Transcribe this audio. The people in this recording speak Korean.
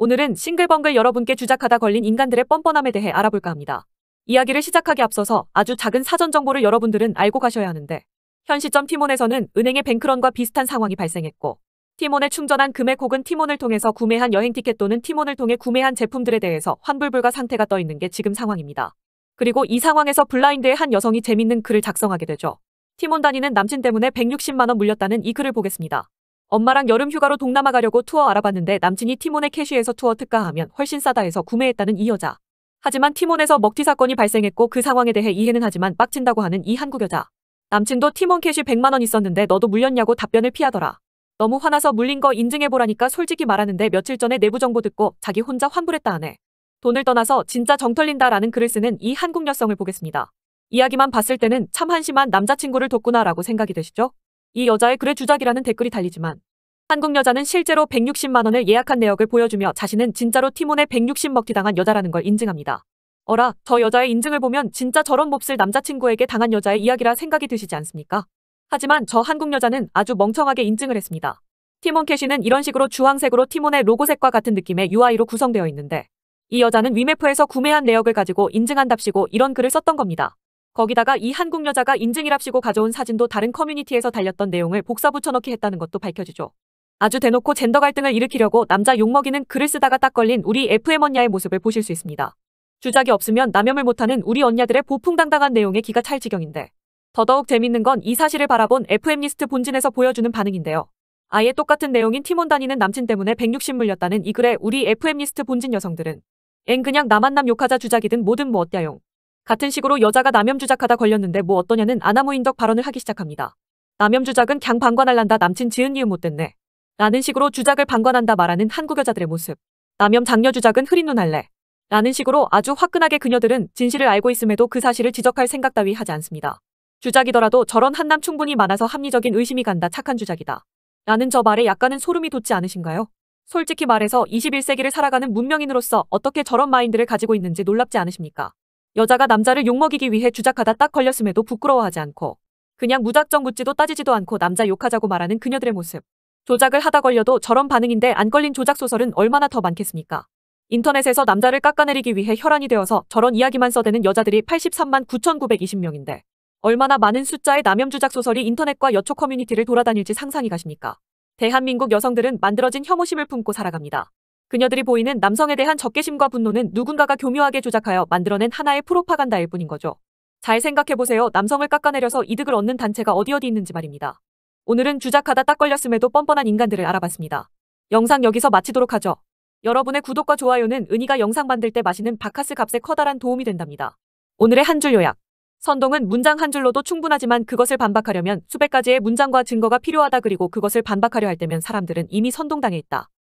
오늘은 싱글벙글 여러분께 주작하다 걸린 인간들의 뻔뻔함에 대해 알아볼까 합니다. 이야기를 시작하기 앞서서 아주 작은 사전 정보를 여러분들은 알고 가셔야 하는데 현 시점 티몬에서는 은행의 뱅크런과 비슷한 상황이 발생했고 티몬에 충전한 금액 혹은 티몬을 통해서 구매한 여행 티켓 또는 티몬을 통해 구매한 제품들에 대해서 환불 불가 상태가 떠 있는 게 지금 상황입니다. 그리고 이 상황에서 블라인드의 한 여성이 재밌는 글을 작성하게 되죠. 티몬 다니는 남친 때문에 160만원 물렸다는 이 글을 보겠습니다. 엄마랑 여름 휴가로 동남아 가려고 투어 알아봤는데 남친이 티몬의 캐시에서 투어 특가하면 훨씬 싸다 해서 구매했다는 이 여자. 하지만 티몬에서 먹튀 사건이 발생했고 그 상황에 대해 이해는 하지만 빡친다고 하는 이 한국 여자. 남친도 티몬 캐시 100만원 있었는데 너도 물렸냐고 답변을 피하더라. 너무 화나서 물린 거 인증해보라니까 솔직히 말하는데 며칠 전에 내부 정보 듣고 자기 혼자 환불했다 하네. 돈을 떠나서 진짜 정털린다 라는 글을 쓰는 이 한국 여성을 보겠습니다. 이야기만 봤을 때는 참 한심한 남자친구를 뒀구나 라고 생각이 되시죠? 이 여자의 글의 주작이라는 댓글이 달리지만 한국 여자는 실제로 160만 원을 예약한 내역을 보여주며 자신은 진짜로 티몬의160 먹튀 당한 여자라는 걸 인증합니다. 어라, 저 여자의 인증을 보면 진짜 저런 몹쓸 남자친구에게 당한 여자의 이야기라 생각이 드시지 않습니까? 하지만 저 한국 여자는 아주 멍청하게 인증을 했습니다. 티몬 캐시는 이런 식으로 주황색으로 티몬의 로고색과 같은 느낌의 UI로 구성되어 있는데 이 여자는 위메프에서 구매한 내역을 가지고 인증한답시고 이런 글을 썼던 겁니다. 거기다가 이 한국 여자가 인증이랍시고 가져온 사진도 다른 커뮤니티에서 달렸던 내용을 복사 붙여넣기 했다는 것도 밝혀지죠. 아주 대놓고 젠더 갈등을 일으키려고 남자 욕먹이는 글을 쓰다가 딱 걸린 우리 FM 언야의 모습을 보실 수 있습니다. 주작이 없으면 남염을 못하는 우리 언야들의 보풍당당한 내용에 기가 찰 지경인데 더더욱 재밌는 건 이 사실을 바라본 FM리스트 본진에서 보여주는 반응인데요. 아예 똑같은 내용인 팀원 다니는 남친 때문에 160 물렸다는 이 글에 우리 FM리스트 본진 여성들은 엥 그냥 나만 남 욕하자 주작이든 뭐든 뭐 어때용. 같은 식으로 여자가 남염주작하다 걸렸는데 뭐 어떠냐는 아나무인덕 발언을 하기 시작합니다. 남염주작은 걍 방관할란다 남친 지은 이유 못됐네. 라는 식으로 주작을 방관한다 말하는 한국 여자들의 모습. 남염 장녀 주작은 흐린 눈 할래. 라는 식으로 아주 화끈하게 그녀들은 진실을 알고 있음에도 그 사실을 지적할 생각 따위 하지 않습니다. 주작이더라도 저런 한남 충분히 많아서 합리적인 의심이 간다 착한 주작이다. 라는 저 말에 약간은 소름이 돋지 않으신가요? 솔직히 말해서 21세기를 살아가는 문명인으로서 어떻게 저런 마인드를 가지고 있는지 놀랍지 않으십니까? 여자가 남자를 욕먹이기 위해 주작하다 딱 걸렸음에도 부끄러워하지 않고 그냥 무작정 묻지도 따지지도 않고 남자 욕하자고 말하는 그녀들의 모습. 조작을 하다 걸려도 저런 반응인데 안 걸린 조작 소설은 얼마나 더 많겠습니까? 인터넷에서 남자를 깎아내리기 위해 혈안이 되어서 저런 이야기만 써대는 여자들이 83만 9,920명인데 얼마나 많은 숫자의 남염 주작 소설이 인터넷과 여초 커뮤니티를 돌아다닐지 상상이 가십니까? 대한민국 여성들은 만들어진 혐오심을 품고 살아갑니다. 그녀들이 보이는 남성에 대한 적개심과 분노는 누군가가 교묘하게 조작하여 만들어낸 하나의 프로파간다일 뿐인 거죠. 잘 생각해보세요. 남성을 깎아내려서 이득을 얻는 단체가 어디 어디 있는지 말입니다. 오늘은 주작하다 딱 걸렸음에도 뻔뻔한 인간들을 알아봤습니다. 영상 여기서 마치도록 하죠. 여러분의 구독과 좋아요는 은희가 영상 만들 때 마시는 바카스 값에 커다란 도움이 된답니다. 오늘의 한 줄 요약. 선동은 문장 한 줄로도 충분하지만 그것을 반박하려면 수백 가지의 문장과 증거가 필요하다 그리고 그것을 반박하려 할 때면 사람들은 이미 선동당해 있다.